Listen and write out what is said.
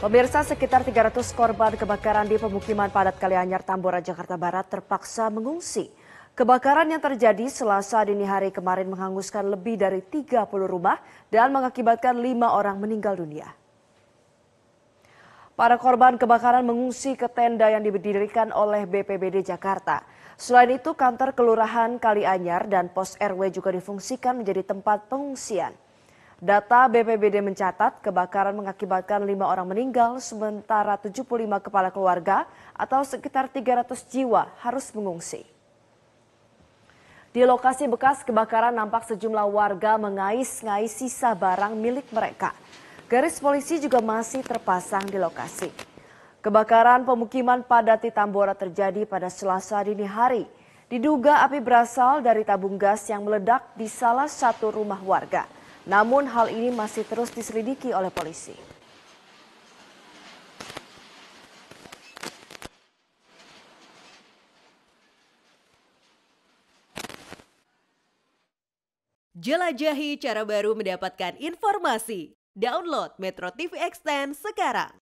Pemirsa sekitar 300 korban kebakaran di pemukiman padat Kalianyar Tambora Jakarta Barat terpaksa mengungsi. Kebakaran yang terjadi Selasa dini hari kemarin menghanguskan lebih dari 30 rumah dan mengakibatkan lima orang meninggal dunia. Para korban kebakaran mengungsi ke tenda yang didirikan oleh BPBD Jakarta. Selain itu, kantor Kelurahan Kalianyar dan Pos RW juga difungsikan menjadi tempat pengungsian. Data BPBD mencatat kebakaran mengakibatkan lima orang meninggal sementara 75 kepala keluarga atau sekitar 300 jiwa harus mengungsi. Di lokasi bekas kebakaran nampak sejumlah warga mengais-ngais sisa barang milik mereka. Garis polisi juga masih terpasang di lokasi. Kebakaran pemukiman padat di Tambora terjadi pada Selasa dini hari. Diduga api berasal dari tabung gas yang meledak di salah satu rumah warga. Namun hal ini masih terus diselidiki oleh polisi. Jelajahi cara baru mendapatkan informasi. Download Metro TV Extend sekarang.